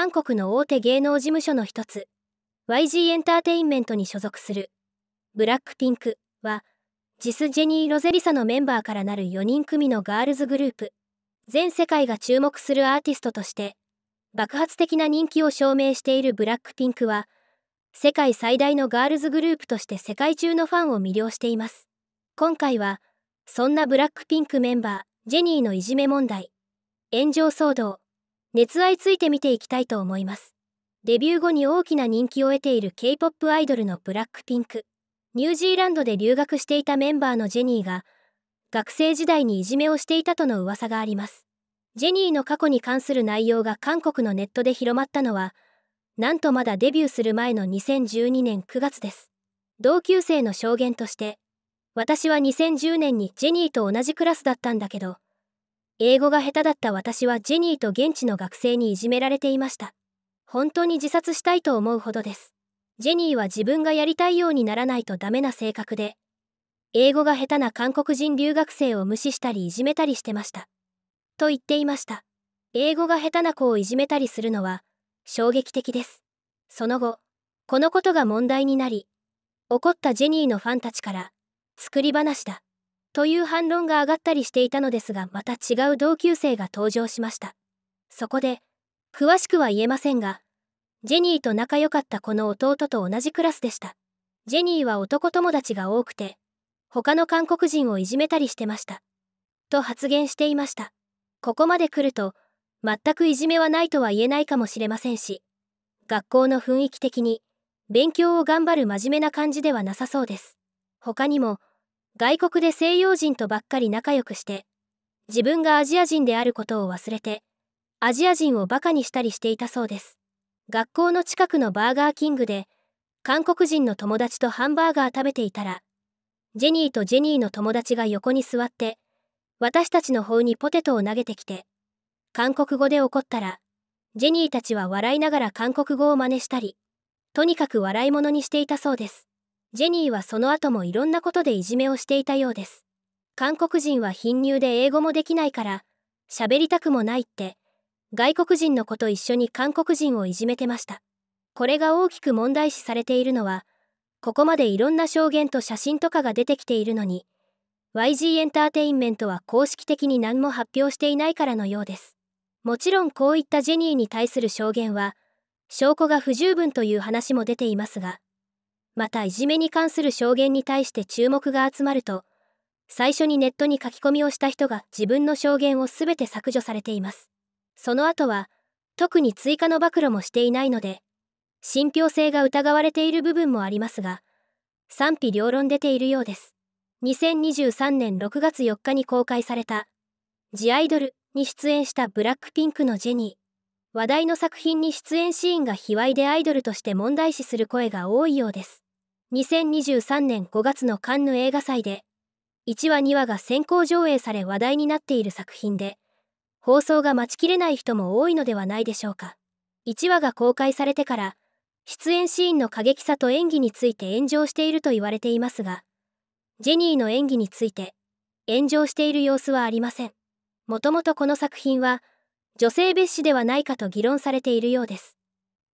韓国の大手芸能事務所の一つ YG エンターテインメントに所属するブラックピンクはジス・ジェニー・ロゼリサのメンバーからなる4人組のガールズグループ全世界が注目するアーティストとして爆発的な人気を証明しているブラックピンクは世界最大のガールズグループとして世界中のファンを魅了しています今回はそんなブラックピンクメンバージェニーのいじめ問題炎上騒動熱愛ついて見ていきたいと思います。デビュー後に大きな人気を得ている K-POP アイドルのブラックピンク。ニュージーランドで留学していたメンバーのジェニーが、学生時代にいじめをしていたとの噂があります。ジェニーの過去に関する内容が韓国のネットで広まったのは、なんとまだデビューする前の2012年9月です。同級生の証言として、私は2010年にジェニーと同じクラスだったんだけど、英語が下手だった私はジェニーと現地の学生にいじめられていました。本当に自殺したいと思うほどです。ジェニーは自分がやりたいようにならないとダメな性格で、英語が下手な韓国人留学生を無視したりいじめたりしてました。と言っていました。英語が下手な子をいじめたりするのは衝撃的です。その後、このことが問題になり、怒ったジェニーのファンたちから、作り話だ。という反論が上がったりしていたのですがまた違う同級生が登場しましたそこで詳しくは言えませんがジェニーと仲良かったこの弟と同じクラスでしたジェニーは男友達が多くて他の韓国人をいじめたりしてましたと発言していましたここまで来ると全くいじめはないとは言えないかもしれませんし学校の雰囲気的に勉強を頑張る真面目な感じではなさそうです他にも外国で西洋人とばっかり仲良くして自分がアジア人であることを忘れてアジア人をバカにしたりしていたそうです学校の近くのバーガーキングで韓国人の友達とハンバーガー食べていたらジェニーとジェニーの友達が横に座って私たちの方にポテトを投げてきて韓国語で怒ったらジェニーたちは笑いながら韓国語を真似したりとにかく笑い者にしていたそうですジェニーはその後もいろんなことでいじめをしていたようです韓国人は貧乳で英語もできないから喋りたくもないって外国人の子と一緒に韓国人をいじめてましたこれが大きく問題視されているのはここまでいろんな証言と写真とかが出てきているのに YG エンターテインメントは公式的に何も発表していないからのようですもちろんこういったジェニーに対する証言は証拠が不十分という話も出ていますがまたいじめに関する証言に対して注目が集まると最初にネットに書き込みをした人が自分の証言を全て削除されていますその後は特に追加の暴露もしていないので信憑性が疑われている部分もありますが賛否両論出ているようです2023年6月4日に公開された「ジアイドル」に出演したブラックピンクのジェニー話題の作品に出演シーンが卑猥でアイドルとして問題視する声が多いようです2023年5月のカンヌ映画祭で1話2話が先行上映され話題になっている作品で放送が待ちきれない人も多いのではないでしょうか1話が公開されてから出演シーンの過激さと演技について炎上していると言われていますがジェニーの演技について炎上している様子はありませんもともとこの作品は女性蔑視ではないかと議論されているようです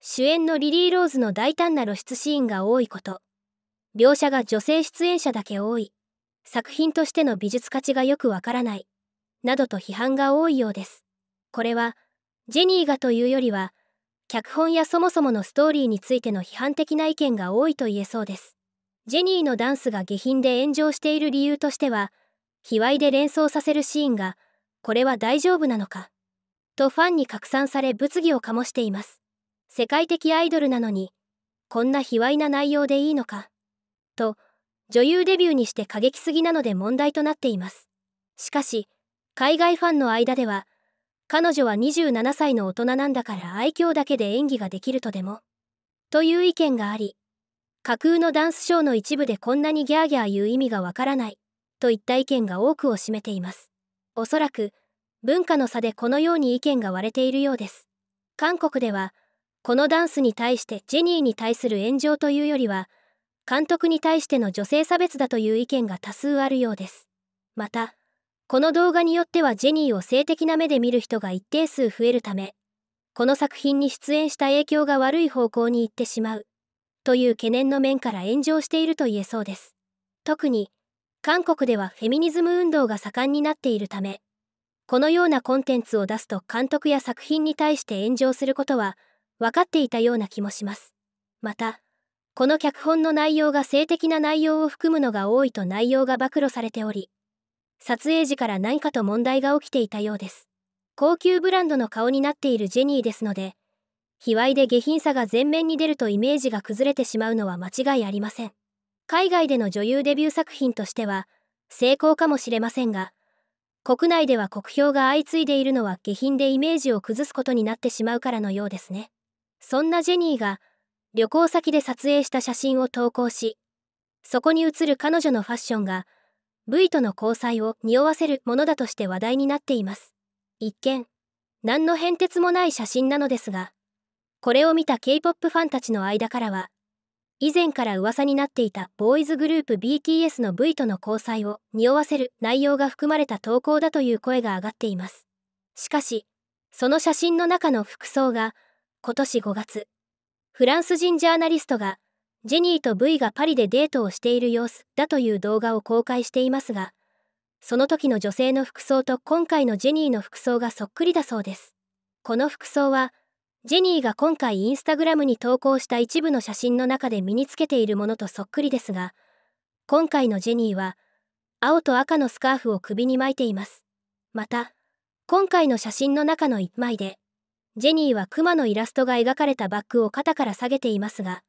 主演のリリー・ローズの大胆な露出シーンが多いこと描写が女性出演者だけ多い、作品としての美術価値がよくわからない、などと批判が多いようです。これは、ジェニーがというよりは、脚本やそもそものストーリーについての批判的な意見が多いと言えそうです。ジェニーのダンスが下品で炎上している理由としては、卑猥で連想させるシーンが、これは大丈夫なのか、とファンに拡散され物議を醸しています。世界的アイドルなのに、こんな卑猥な内容でいいのか。と女優デビューにして過激すぎなので問題となっていますしかし海外ファンの間では彼女は27歳の大人なんだから愛嬌だけで演技ができるとでもという意見があり架空のダンスショーの一部でこんなにギャーギャー言う意味がわからないといった意見が多くを占めていますおそらく文化の差でこのように意見が割れているようです韓国ではこのダンスに対してジェニーに対する炎上というよりは監督に対しての女性差別だという意見が多数あるようですまたこの動画によってはジェニーを性的な目で見る人が一定数増えるためこの作品に出演した影響が悪い方向に行ってしまうという懸念の面から炎上していると言えそうです特に韓国ではフェミニズム運動が盛んになっているためこのようなコンテンツを出すと監督や作品に対して炎上することは分かっていたような気もしますまたこの脚本の内容が性的な内容を含むのが多いと内容が暴露されており撮影時から何かと問題が起きていたようです高級ブランドの顔になっているジェニーですので卑猥で下品さが前面に出るとイメージが崩れてしまうのは間違いありません海外での女優デビュー作品としては成功かもしれませんが国内では酷評が相次いでいるのは下品でイメージを崩すことになってしまうからのようですねそんなジェニーが「旅行先で撮影した写真を投稿し、そこに写る彼女のファッションが、V との交際を匂わせるものだとして話題になっています。一見、何の変哲もない写真なのですが、これを見た K-POP ファンたちの間からは、以前から噂になっていたボーイズグループ BTS の V との交際を匂わせる内容が含まれた投稿だという声が上がっています。しかし、その写真の中の服装が、今年5月、フランス人ジャーナリストがジェニーと V がパリでデートをしている様子だという動画を公開していますがその時の女性の服装と今回のジェニーの服装がそっくりだそうですこの服装はジェニーが今回インスタグラムに投稿した一部の写真の中で身につけているものとそっくりですが今回のジェニーは青と赤のスカーフを首に巻いていますまた今回の写真の中の1枚でジェニーはクマのイラストが描かれたバッグを肩から下げていますが、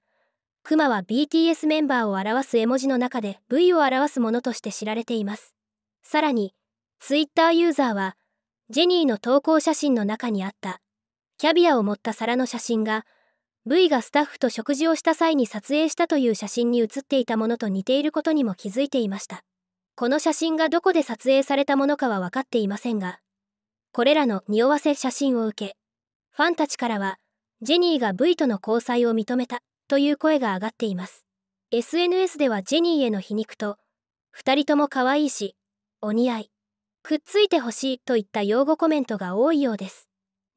クマは BTS メンバーを表す絵文字の中で V を表すものとして知られています。さらに、Twitter ユーザーは、ジェニーの投稿写真の中にあった、キャビアを持った皿の写真が、V がスタッフと食事をした際に撮影したという写真に写っていたものと似ていることにも気づいていました。この写真がどこで撮影されたものかは分かっていませんが、これらの匂わせ写真を受け、ファンたちからは、ジェニーが V との交際を認めたという声が上がっています。SNS ではジェニーへの皮肉と、2人とも可愛いし、お似合い、くっついてほしいといった用語コメントが多いようです。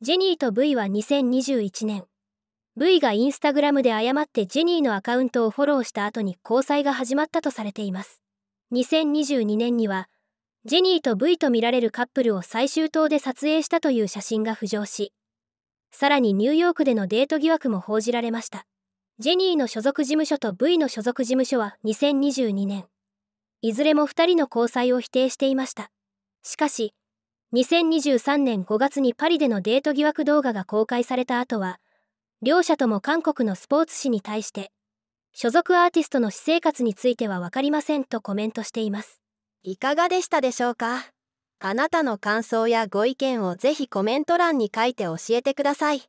ジェニーと V は2021年、V がインスタグラムで誤ってジェニーのアカウントをフォローした後に交際が始まったとされています。2022年には、ジェニーと V と見られるカップルを最終塔で撮影したという写真が浮上し、さらにニューヨークでのデート疑惑も報じられましたジェニーの所属事務所と V の所属事務所は2022年いずれも2人の交際を否定していましたしかし2023年5月にパリでのデート疑惑動画が公開された後は両者とも韓国のスポーツ紙に対して所属アーティストの私生活については分かりませんとコメントしていますいかがでしたでしょうかあなたの感想やご意見をぜひコメント欄に書いて教えてください。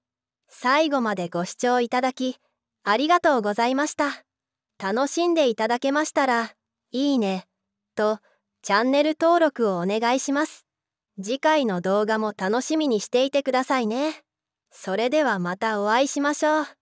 最後までご視聴いただき、ありがとうございました。楽しんでいただけましたら、いいね、と、チャンネル登録をお願いします。次回の動画も楽しみにしていてくださいね。それではまたお会いしましょう。